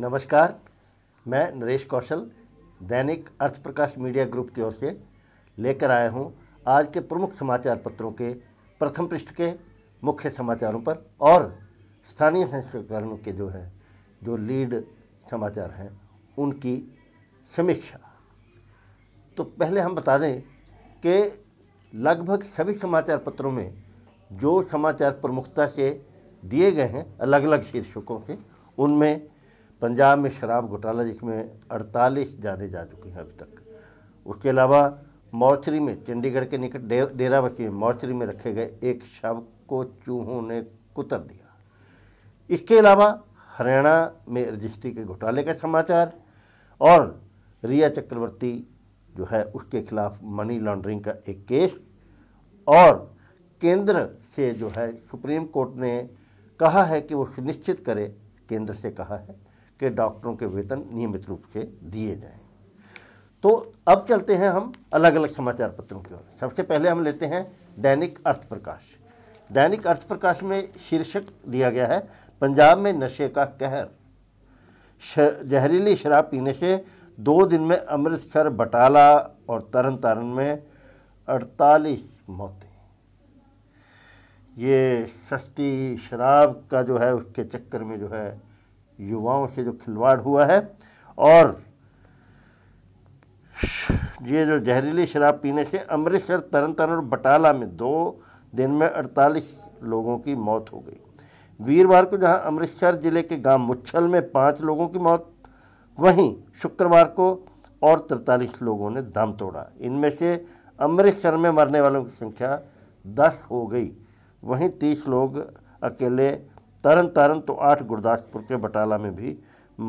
नमस्कार मैं नरेश कौशल दैनिक अर्थप्रकाश मीडिया ग्रुप की ओर से लेकर आया हूं आज के प्रमुख समाचार पत्रों के प्रथम पृष्ठ के मुख्य समाचारों पर और स्थानीय संस्करणों के जो हैं जो लीड समाचार हैं उनकी समीक्षा तो पहले हम बता दें कि लगभग सभी समाचार पत्रों में जो समाचार प्रमुखता से दिए गए हैं अलग अलग शीर्षकों से उनमें पंजाब में शराब घोटाला जिसमें अड़तालीस जाने जा चुकी हैं अभी तक उसके अलावा मॉर्चरी में चंडीगढ़ के निकट डे, में मॉर्चरी में रखे गए एक शव को चूहों ने कुतर दिया इसके अलावा हरियाणा में रजिस्ट्री के घोटाले का समाचार और रिया चक्रवर्ती जो है उसके खिलाफ मनी लॉन्ड्रिंग का एक केस और केंद्र से जो है सुप्रीम कोर्ट ने कहा है कि वो सुनिश्चित करे केंद्र से कहा है के डॉक्टरों के वेतन नियमित रूप से दिए जाएं तो अब चलते हैं हम अलग अलग समाचार पत्रों की ओर सबसे पहले हम लेते हैं दैनिक अर्थ प्रकाश दैनिक अर्थ प्रकाश में शीर्षक दिया गया है पंजाब में नशे का कहर जहरीली शराब पीने से दो दिन में अमृतसर बटाला और तरन तारण में 48 मौतें ये सस्ती शराब का जो है उसके चक्कर में जो है युवाओं से जो खिलवाड़ हुआ है और ये जो जहरीली शराब पीने से अमृतसर तरन तारण और बटाला में दो दिन में 48 लोगों की मौत हो गई वीरवार को जहां अमृतसर जिले के गांव मुच्छल में पाँच लोगों की मौत वहीं शुक्रवार को और तिरतालीस लोगों ने दम तोड़ा इनमें से अमृतसर में मरने वालों की संख्या दस हो गई वहीं तीस लोग अकेले तरन तारन तो आठ गुरदासपुर के बटाला में भी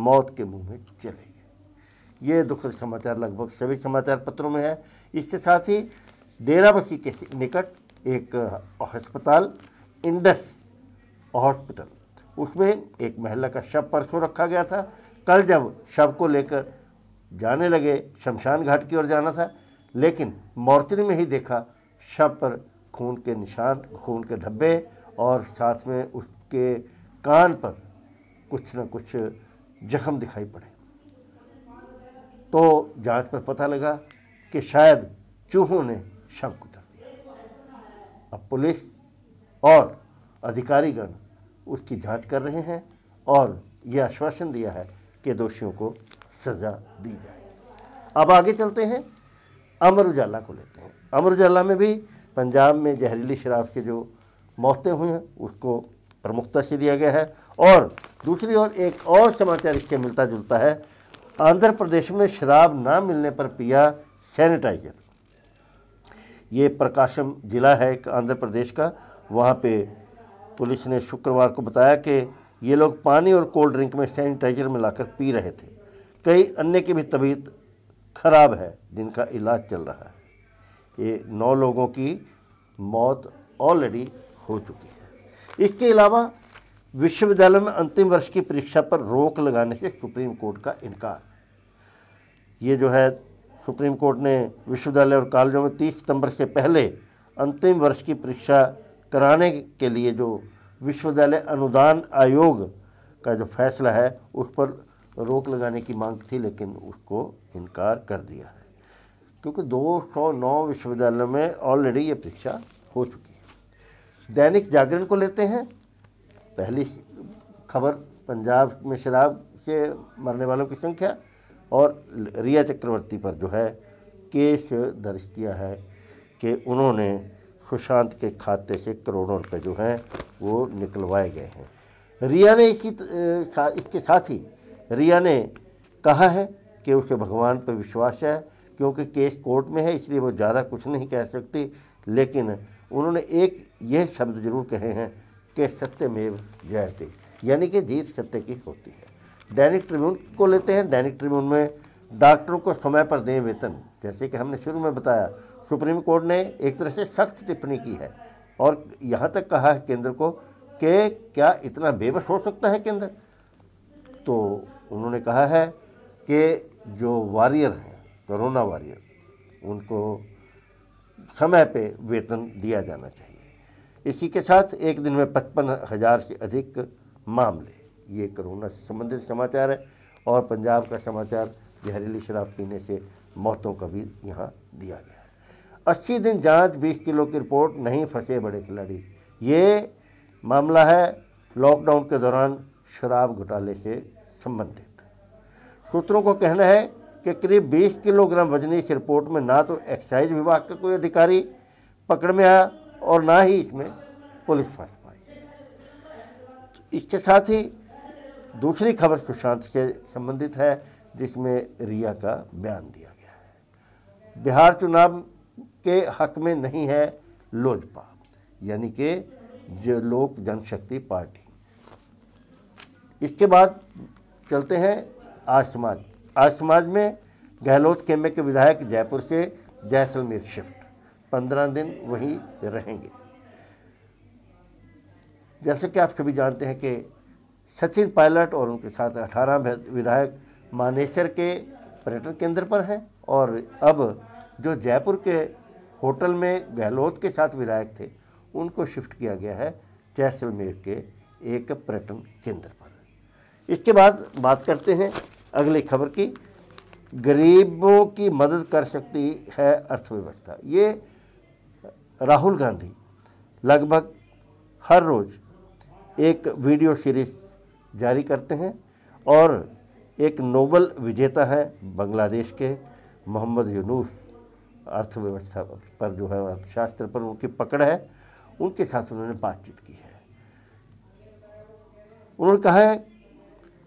मौत के मुंह में चले गए ये दुखद समाचार लगभग सभी समाचार पत्रों में है इसके साथ ही डेराबसी के निकट एक अस्पताल इंडस हॉस्पिटल उसमें एक महिला का शव परसों रखा गया था कल जब शव को लेकर जाने लगे शमशान घाट की ओर जाना था लेकिन मोर्चरी में ही देखा शव पर खून के निशान खून के धब्बे और साथ में उस उसके कान पर कुछ ना कुछ जख्म दिखाई पड़े तो जांच पर पता लगा कि शायद चूहों ने शव उतर दिया अब पुलिस और अधिकारीगण उसकी जांच कर रहे हैं और यह आश्वासन दिया है कि दोषियों को सज़ा दी जाएगी अब आगे चलते हैं अमर उजाला को लेते हैं अमर उजाला में भी पंजाब में जहरीली शराब के जो मौतें हुई हैं उसको प्रमुखता से दिया गया है और दूसरी ओर एक और समाचार इससे मिलता जुलता है आंध्र प्रदेश में शराब ना मिलने पर पिया सैनिटाइजर ये प्रकाशम जिला है एक आंध्र प्रदेश का वहाँ पे पुलिस ने शुक्रवार को बताया कि ये लोग पानी और कोल्ड ड्रिंक में सैनिटाइजर मिलाकर पी रहे थे कई अन्य की भी तबीयत खराब है जिनका इलाज चल रहा है ये नौ लोगों की मौत ऑलरेडी हो चुकी है इसके अलावा विश्वविद्यालय में अंतिम वर्ष की परीक्षा पर रोक लगाने से सुप्रीम कोर्ट का इनकार ये जो है सुप्रीम कोर्ट ने विश्वविद्यालय और कॉलेजों में 30 सितंबर से पहले अंतिम वर्ष की परीक्षा कराने के लिए जो विश्वविद्यालय अनुदान आयोग का जो फैसला है उस पर रोक लगाने की मांग थी लेकिन उसको इनकार कर दिया है क्योंकि 209 विश्वविद्यालयों में ऑलरेडी ये परीक्षा हो चुकी है दैनिक जागरण को लेते हैं पहली खबर पंजाब में शराब से मरने वालों की संख्या और रिया चक्रवर्ती पर जो है केस दर्ज किया है कि उन्होंने सुशांत के खाते से करोड़ों रुपए जो हैं वो निकलवाए गए हैं रिया ने इसी इसके साथ ही रिया ने कहा है कि उसे भगवान पर विश्वास है क्योंकि केस कोर्ट में है इसलिए वो ज़्यादा कुछ नहीं कह सकती लेकिन उन्होंने एक यह शब्द जरूर कहे हैं कि सत्यमेव जयते यानी कि जीत सत्य की होती है दैनिक ट्रिब्यून को लेते हैं दैनिक ट्रिब्यून में डॉक्टरों को समय पर दें वेतन जैसे कि हमने शुरू में बताया सुप्रीम कोर्ट ने एक तरह से सख्त टिप्पणी की है और यहाँ तक कहा है केंद्र को कि क्या इतना बेबस हो सकता है केंद्र तो उन्होंने कहा है कि जो वॉरियर हैं कोरोना वॉरियर उनको समय पे वेतन दिया जाना चाहिए इसी के साथ एक दिन में पचपन हज़ार से अधिक मामले ये कोरोना से संबंधित समाचार है और पंजाब का समाचार जहरीली शराब पीने से मौतों का भी यहाँ दिया गया है अस्सी दिन जांच 20 किलो की रिपोर्ट नहीं फंसे बड़े खिलाड़ी ये मामला है लॉकडाउन के दौरान शराब घोटाले से संबंधित सूत्रों को कहना है कि करीब 20 किलोग्राम वजनी इस रिपोर्ट में ना तो एक्साइज विभाग का कोई अधिकारी पकड़ में आया और ना ही इसमें पुलिस फंस पाई इसके साथ ही दूसरी खबर सुशांत से संबंधित है जिसमें रिया का बयान दिया गया है बिहार चुनाव के हक में नहीं है लोजपा यानी कि जो लोक जनशक्ति पार्टी इसके बाद चलते हैं आज समाज आज समाज में गहलोत खेमे के विधायक जयपुर से जैसलमेर शिफ्ट पंद्रह दिन वहीं रहेंगे जैसे कि आप सभी जानते हैं कि सचिन पायलट और उनके साथ अठारह विधायक मानेसर के पर्यटन केंद्र पर हैं और अब जो जयपुर के होटल में गहलोत के साथ विधायक थे उनको शिफ्ट किया गया है जैसलमेर के एक पर्यटन केंद्र पर इसके बाद बात करते हैं अगली खबर की गरीबों की मदद कर सकती है अर्थव्यवस्था ये राहुल गांधी लगभग हर रोज़ एक वीडियो सीरीज जारी करते हैं और एक नोबल विजेता है बांग्लादेश के मोहम्मद यूनुस अर्थव्यवस्था पर जो है अर्थशास्त्र पर उनकी पकड़ है उनके साथ उन्होंने बातचीत की है उन्होंने कहा है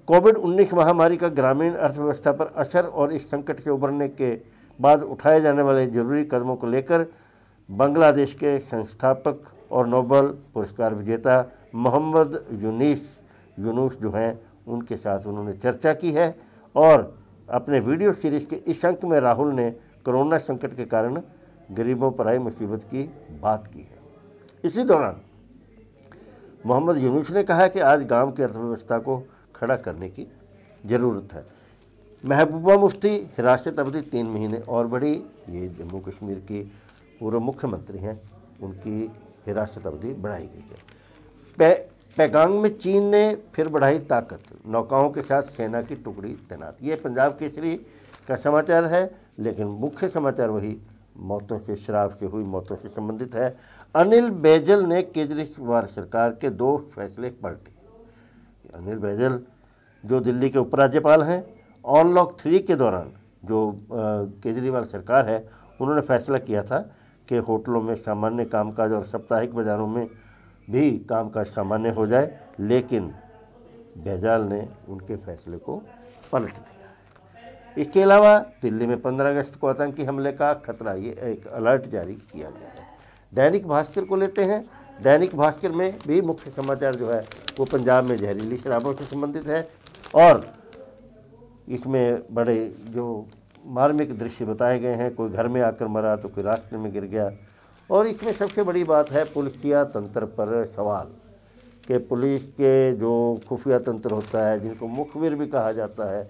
कोविड 19 महामारी का ग्रामीण अर्थव्यवस्था पर असर और इस संकट के उभरने के बाद उठाए जाने वाले जरूरी कदमों को लेकर बांग्लादेश के संस्थापक और नोबल पुरस्कार विजेता मोहम्मद यूनिस यूनुस जो हैं उनके साथ उन्होंने चर्चा की है और अपने वीडियो सीरीज़ के इस अंक में राहुल ने कोरोना संकट के कारण गरीबों पर आई मुसीबत की बात की है इसी दौरान मोहम्मद यूनुस ने कहा कि आज गांव की अर्थव्यवस्था को खड़ा करने की ज़रूरत है महबूबा मुफ्ती हिरासत अवधि तीन महीने और बढ़ी ये जम्मू कश्मीर की पूर्व मुख्यमंत्री हैं उनकी हिरासत अवधि बढ़ाई गई है पै पैगांग में चीन ने फिर बढ़ाई ताकत नौकाओं के साथ सेना की टुकड़ी तैनात ये पंजाब केसरी का समाचार है लेकिन मुख्य समाचार वही मौतों से शराब से हुई मौतों से संबंधित है अनिल बैजल ने केजरीवाल सरकार के दो फैसले पलटे अनिल बैजल जो दिल्ली के उपराज्यपाल हैं लॉक थ्री के दौरान जो केजरीवाल सरकार है उन्होंने फैसला किया था कि होटलों में सामान्य कामकाज और साप्ताहिक बाज़ारों में भी कामकाज सामान्य हो जाए लेकिन बैजाल ने उनके फैसले को पलट दिया है इसके अलावा दिल्ली में 15 अगस्त को आतंकी हमले का खतरा ये एक अलर्ट जारी किया गया है दैनिक भास्कर को लेते हैं दैनिक भास्कर में भी मुख्य समाचार जो है वो पंजाब में जहरीली शराबों से संबंधित है और इसमें बड़े जो मार्मिक दृश्य बताए गए हैं कोई घर में आकर मरा तो कोई रास्ते में गिर गया और इसमें सबसे बड़ी बात है पुलिसिया तंत्र पर सवाल कि पुलिस के जो खुफिया तंत्र होता है जिनको मुखबिर भी कहा जाता है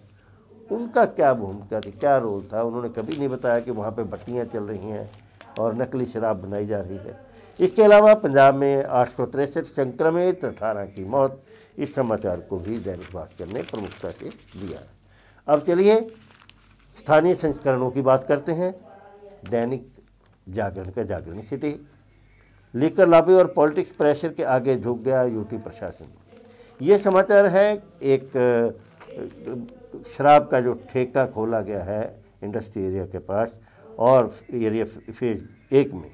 उनका क्या भूमिका थी क्या रोल था उन्होंने कभी नहीं बताया कि वहाँ पे भट्टियाँ चल रही हैं और नकली शराब बनाई जा रही है इसके अलावा पंजाब में आठ सौ तिरसठ संक्रमित अठारह की मौत इस समाचार को भी दैनिक भास्कर ने प्रमुखता से दिया अब चलिए स्थानीय संस्करणों की बात करते हैं दैनिक जागरण का जागरण सिटी लेकर लाबी और पॉलिटिक्स प्रेशर के आगे झुक गया यूटी प्रशासन ये समाचार है एक शराब का जो ठेका खोला गया है इंडस्ट्री एरिया के पास और एरिया फेज एक में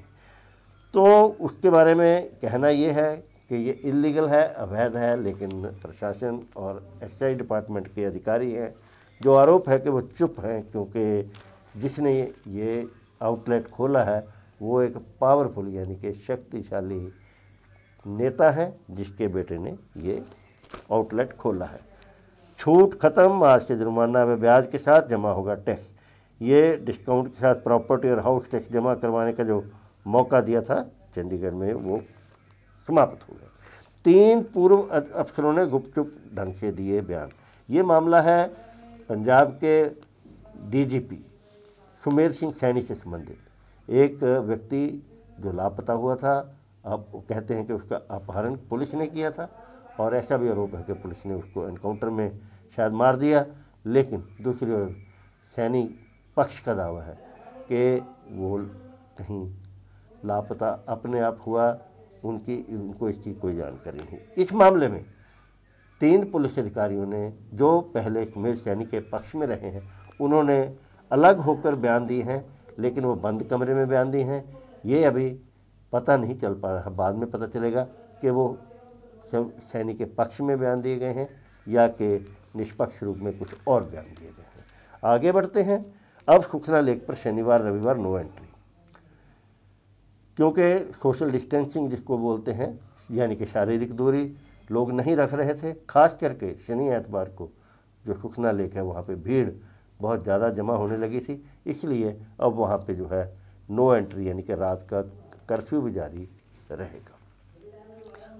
तो उसके बारे में कहना ये है कि ये इलीगल है अवैध है लेकिन प्रशासन और एक्साइज डिपार्टमेंट के अधिकारी हैं जो आरोप है कि वो चुप हैं क्योंकि जिसने ये आउटलेट खोला है वो एक पावरफुल यानी कि शक्तिशाली नेता है जिसके बेटे ने ये आउटलेट खोला है छूट ख़त्म आज के जुर्माना में ब्याज के साथ जमा होगा टैक्स ये डिस्काउंट के साथ प्रॉपर्टी और हाउस टैक्स जमा करवाने का जो मौका दिया था चंडीगढ़ में वो समाप्त हो गए तीन पूर्व अफसरों ने गुपचुप ढंग से दिए बयान ये मामला है पंजाब के डीजीपी सुमेर सिंह सैनी से संबंधित एक व्यक्ति जो लापता हुआ था अब कहते हैं कि उसका अपहरण पुलिस ने किया था और ऐसा भी आरोप है कि पुलिस ने उसको एनकाउंटर में शायद मार दिया लेकिन दूसरी ओर सैनी पक्ष का दावा है कि वो कहीं लापता अपने आप हुआ उनकी उनको इसकी कोई जानकारी नहीं इस मामले में तीन पुलिस अधिकारियों ने जो पहले सुमेर सैनी के पक्ष में रहे हैं उन्होंने अलग होकर बयान दिए हैं लेकिन वो बंद कमरे में बयान दिए हैं ये अभी पता नहीं चल पा रहा बाद में पता चलेगा कि वो सैनी के पक्ष में बयान दिए गए हैं या कि निष्पक्ष रूप में कुछ और बयान दिए गए हैं आगे बढ़ते हैं अब सुखना लेक पर शनिवार रविवार नो एंट्री क्योंकि सोशल डिस्टेंसिंग जिसको बोलते हैं यानी कि शारीरिक दूरी लोग नहीं रख रहे थे खास करके शनि एतवार को जो सुखना लेक है वहाँ पे भीड़ बहुत ज़्यादा जमा होने लगी थी इसलिए अब वहाँ पे जो है नो एंट्री यानी कि रात का कर्फ्यू भी जारी रहेगा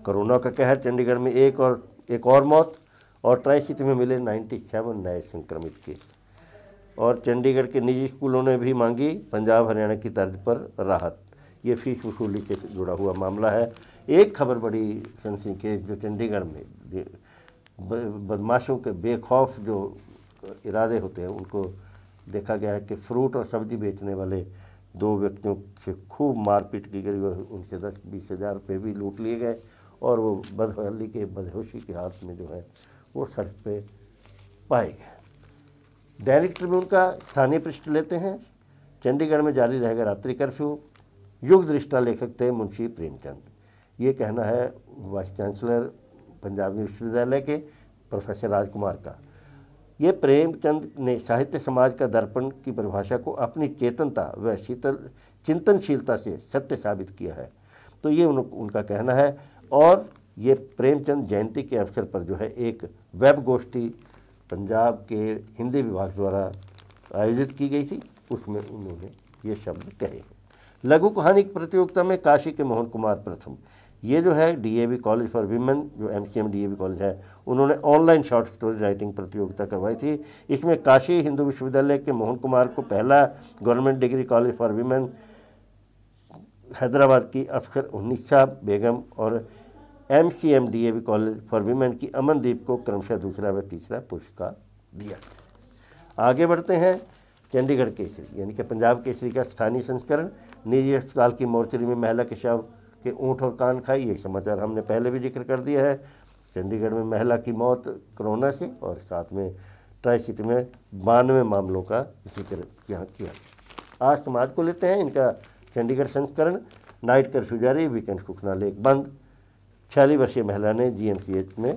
कोरोना का कहर चंडीगढ़ में एक और एक और मौत और ट्राई सिटी में मिले 97 नए संक्रमित केस और चंडीगढ़ के निजी स्कूलों ने भी मांगी पंजाब हरियाणा की तर्ज पर राहत ये फीस वसूली से जुड़ा हुआ मामला है एक खबर बड़ी केस जो चंडीगढ़ में बदमाशों के बेखौफ जो इरादे होते हैं उनको देखा गया है कि फ्रूट और सब्जी बेचने वाले दो व्यक्तियों से खूब मारपीट की गई और उनसे दस बीस हज़ार रुपये भी लूट लिए गए और वो बदहली के बदहोशी के हाथ में जो है वो सड़क पे पाए गए दैनिक ट्रिब्यून का स्थानीय पृष्ठ लेते हैं चंडीगढ़ में जारी रहेगा रात्रि कर्फ्यू युग दृष्टा लेखक थे मुंशी प्रेमचंद ये कहना है वाइस चांसलर पंजाब विश्वविद्यालय के प्रोफेसर राजकुमार का ये प्रेमचंद ने साहित्य समाज का दर्पण की परिभाषा को अपनी चेतनता व शीतल चिंतनशीलता से सत्य साबित किया है तो ये उन, उनका कहना है और ये प्रेमचंद जयंती के अवसर पर जो है एक वेब गोष्ठी पंजाब के हिंदी विभाग द्वारा आयोजित की गई थी उसमें उन्होंने ये शब्द कहे लघु की प्रतियोगिता में काशी के मोहन कुमार प्रथम ये जो है डीएवी कॉलेज फॉर वीमेन जो एमसीएम डीएवी कॉलेज है उन्होंने ऑनलाइन शॉर्ट स्टोरी राइटिंग प्रतियोगिता करवाई थी इसमें काशी हिंदू विश्वविद्यालय के मोहन कुमार को पहला government degree college for women Hyderabad की अफसर उन्नीसा बेगम और M C M D A V college for women की अमनदीप को क्रमशः दूसरा व तीसरा पुरस्कार दिया आगे बढ़ते हैं चंडीगढ़ केसरी यानी कि पंजाब केसरी का स्थानीय संस्करण निजी अस्पताल की मोर्चरी में महिला के शव के ऊँट और कान खाई ये समाचार हमने पहले भी जिक्र कर दिया है चंडीगढ़ में महिला की मौत कोरोना से और साथ में ट्राई सिटी में बानवे मामलों का जिक्र यहाँ किया आज समाज को लेते हैं इनका चंडीगढ़ संस्करण नाइट कर्फ्यू जारी वीकेंड सूखना लेक बंद छियालीस वर्षीय महिला ने जीएमसीएच में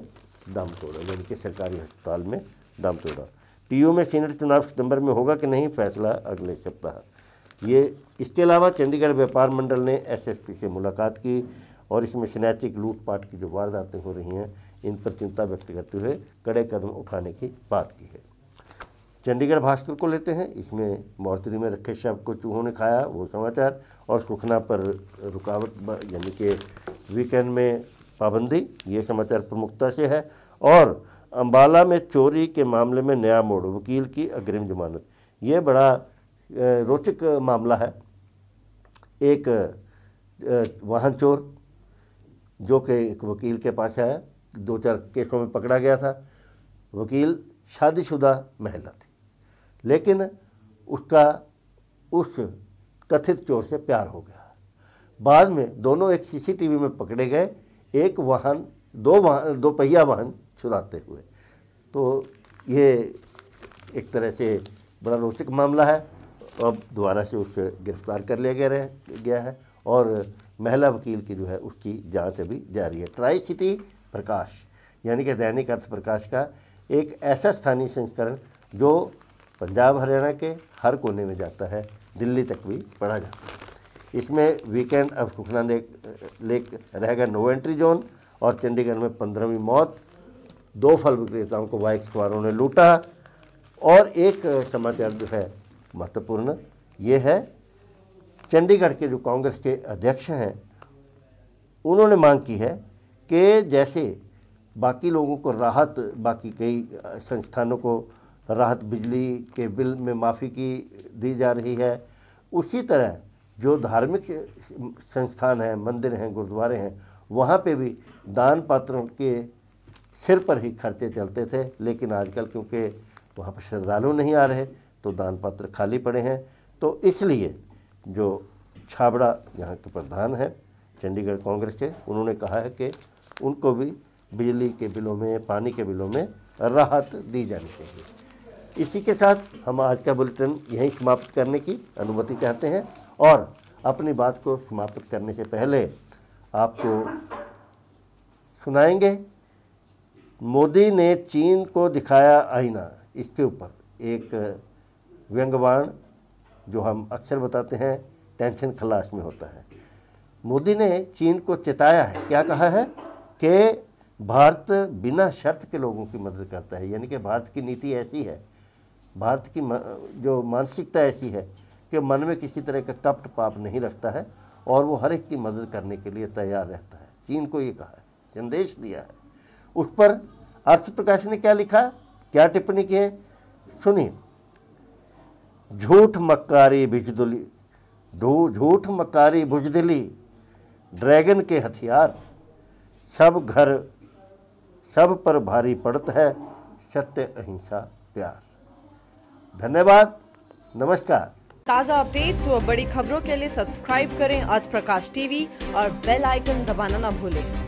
दम तोड़ा यानी कि सरकारी अस्पताल में दम तोड़ा पीयू में सीनेट चुनाव सितंबर में होगा कि नहीं फैसला अगले सप्ताह ये इसके अलावा चंडीगढ़ व्यापार मंडल ने एसएसपी से मुलाकात की और इसमें शनैतिक लूटपाट की जो वारदातें हो रही हैं इन पर चिंता व्यक्त करते हुए कड़े कदम उठाने की बात की है चंडीगढ़ भास्कर को लेते हैं इसमें मौतरी में रखे शव को चूहों ने खाया वो समाचार और सुखना पर रुकावट यानी कि वीकेंड में पाबंदी ये समाचार प्रमुखता से है और अम्बाला में चोरी के मामले में नया मोड़ वकील की अग्रिम जमानत ये बड़ा रोचक मामला है एक वाहन चोर जो कि एक वकील के पास आया दो चार केसों में पकड़ा गया था वकील शादीशुदा महिला थी लेकिन उसका उस कथित चोर से प्यार हो गया बाद में दोनों एक सीसीटीवी में पकड़े गए एक वाहन दो वाहन दो पहिया वाहन चुराते हुए तो ये एक तरह से बड़ा रोचक मामला है अब दोबारा से उसे गिरफ्तार कर लिया गया गया है और महिला वकील की जो है उसकी जांच अभी जारी है ट्राई सिटी प्रकाश यानी कि दैनिक अर्थ प्रकाश का एक ऐसा स्थानीय संस्करण जो पंजाब हरियाणा के हर कोने में जाता है दिल्ली तक भी पढ़ा जाता है इसमें वीकेंड अब सुखना लेक लेक रहेगा नो एंट्री जोन और चंडीगढ़ में पंद्रहवीं मौत दो फल विक्रेताओं को वाइक्सवारों ने लूटा और एक समाचार जो है महत्वपूर्ण ये है चंडीगढ़ के जो कांग्रेस के अध्यक्ष हैं उन्होंने मांग की है कि जैसे बाकी लोगों को राहत बाकी कई संस्थानों को राहत बिजली के बिल में माफ़ी की दी जा रही है उसी तरह जो धार्मिक संस्थान हैं मंदिर हैं गुरुद्वारे हैं वहाँ पे भी दान पात्रों के सिर पर ही खर्चे चलते थे लेकिन आजकल क्योंकि वहाँ पर श्रद्धालु नहीं आ रहे तो दान पत्र खाली पड़े हैं तो इसलिए जो छाबड़ा यहाँ के प्रधान हैं चंडीगढ़ कांग्रेस के उन्होंने कहा है कि उनको भी बिजली के बिलों में पानी के बिलों में राहत दी जानी चाहिए इसी के साथ हम आज का बुलेटिन यहीं समाप्त करने की अनुमति चाहते हैं और अपनी बात को समाप्त करने से पहले आपको सुनाएंगे मोदी ने चीन को दिखाया आईना इसके ऊपर एक व्यंग्यवाण जो हम अक्सर बताते हैं टेंशन खलास में होता है मोदी ने चीन को चेताया है क्या कहा है कि भारत बिना शर्त के लोगों की मदद करता है यानी कि भारत की नीति ऐसी है भारत की जो मानसिकता ऐसी है कि मन में किसी तरह का कपट पाप नहीं रखता है और वो हर एक की मदद करने के लिए तैयार रहता है चीन को ये कहा है संदेश दिया है उस पर हर्ष प्रकाश ने क्या लिखा क्या टिप्पणी की है सुनिए झूठ मक्कारी बिजदुली झूठ मकारी बुजदली ड्रैगन के हथियार सब घर सब पर भारी पड़त है सत्य अहिंसा प्यार धन्यवाद नमस्कार ताज़ा अपडेट्स व बड़ी खबरों के लिए सब्सक्राइब करें आज प्रकाश टीवी और बेल आइकन दबाना ना भूलें